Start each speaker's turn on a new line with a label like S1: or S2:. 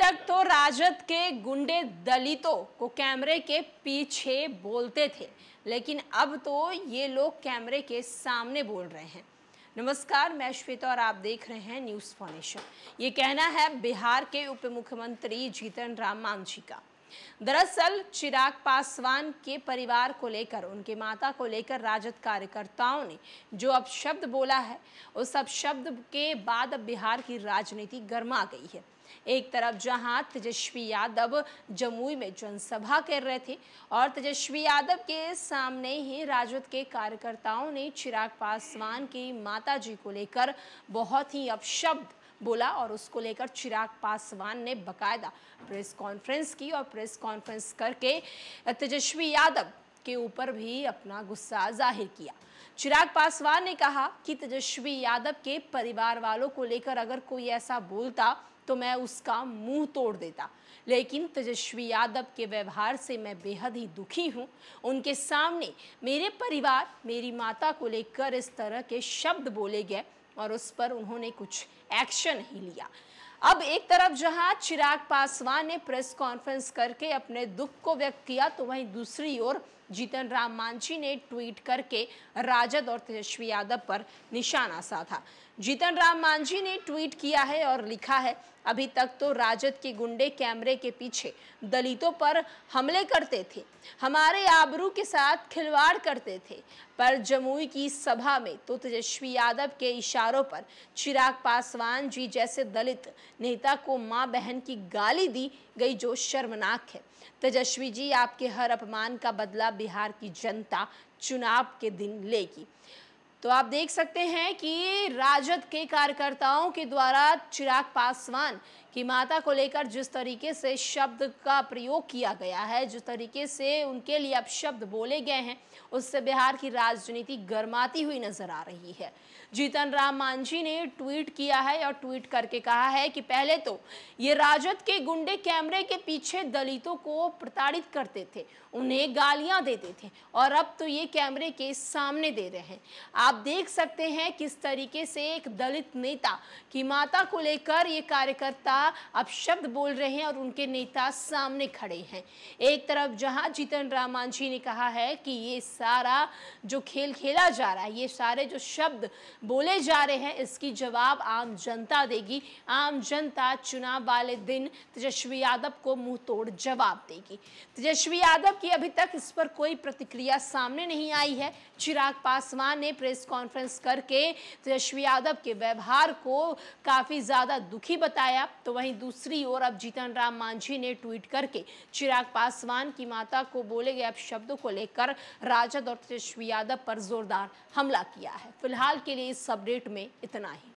S1: तक तो राजद के गुंडे दलितों को कैमरे के पीछे बोलते थे लेकिन अब तो ये लोग कैमरे के सामने बोल रहे हैं नमस्कार मैं श्वेता और आप देख रहे हैं न्यूज़ फाउंडेशन ये कहना है बिहार के उप मुख्यमंत्री जीतन राम मांझी का दरअसल चिराग पासवान के परिवार को लेकर उनके माता को लेकर राजद कार्यकर्ताओं ने जो अब शब्द बोला है उस शब्द के बाद अब बिहार की राजनीति गर्मा गई है एक तरफ जहां तेजस्वी यादव जमुई में जनसभा कर रहे थे और तेजस्वी यादव के सामने ही राजद के कार्यकर्ताओं ने चिराग पासवान की माता जी को लेकर बहुत ही अपशब्द बोला और उसको लेकर चिराग पासवान ने बकायदा प्रेस कॉन्फ्रेंस की और प्रेस कॉन्फ्रेंस करके तेजस्वी यादव के ऊपर भी अपना गुस्सा जाहिर किया चिराग पासवान ने कहा कि तेजस्वी यादव के परिवार वालों को लेकर अगर कोई ऐसा बोलता तो मैं उसका मुंह तोड़ देता लेकिन तेजस्वी यादव के व्यवहार से मैं बेहद ही दुखी हूं उनके सामने मेरे परिवार मेरी माता को लेकर इस तरह के शब्द बोले गए और उस पर उन्होंने कुछ एक्शन ही लिया अब एक तरफ जहां चिराग पासवान ने प्रेस कॉन्फ्रेंस करके अपने दुख को व्यक्त किया तो वहीं दूसरी ओर जीतन राम मांझी ने ट्वीट करके राजद और तेजस्वी यादव पर निशाना साधा जीतन राम मांझी ने ट्वीट किया है और लिखा है अभी तक तो राजद के गुंडे कैमरे के पीछे दलितों पर हमले करते थे हमारे आबरू के साथ खिलवाड़ करते थे पर जमुई की सभा में तो तेजस्वी यादव के इशारों पर चिराग पासवान जी जैसे दलित नेता को मां बहन की गाली दी गई जो शर्मनाक है तेजस्वी जी आपके हर अपमान का बदला बिहार की जनता चुनाव के दिन लेगी तो आप देख सकते हैं कि राजद के कार्यकर्ताओं के द्वारा चिराग पासवान की माता को लेकर जिस तरीके से शब्द का प्रयोग किया गया है जिस तरीके से उनके लिए अब शब्द बोले गए हैं उससे बिहार की राजनीति गर्माती हुई नजर आ रही है जीतन राम मांझी ने ट्वीट किया है और ट्वीट करके कहा है कि पहले तो ये राजद के गुंडे कैमरे के पीछे दलितों को प्रताड़ित करते थे उन्हें गालियां देते थे और अब तो ये कैमरे के सामने दे रहे हैं आप आप देख सकते हैं किस तरीके से एक दलित नेता की माता को लेकर ये कार्यकर्ता अब शब्द बोल रहे हैं और उनके नेता सामने खड़े हैं एक तरफ जहां जीतन राम मांझी ने कहा है कि ये सारा जो खेल खेला जा रहा है ये सारे जो शब्द बोले जा रहे हैं इसकी जवाब आम जनता देगी आम जनता चुनाव वाले दिन तेजस्वी यादव को मुंह तोड़ जवाब देगी तेजस्वी यादव की अभी तक इस पर कोई प्रतिक्रिया सामने नहीं आई है चिराग पासवान ने प्रेस कॉन्फ्रेंस करके तेजस्वी तो यादव के व्यवहार को काफ़ी ज़्यादा दुखी बताया तो वहीं दूसरी ओर अब जीतन राम मांझी ने ट्वीट करके चिराग पासवान की माता को बोले गए अब शब्दों को लेकर राजद और तेजस्वी यादव पर जोरदार हमला किया है फिलहाल के लिए इस अपडेट में इतना ही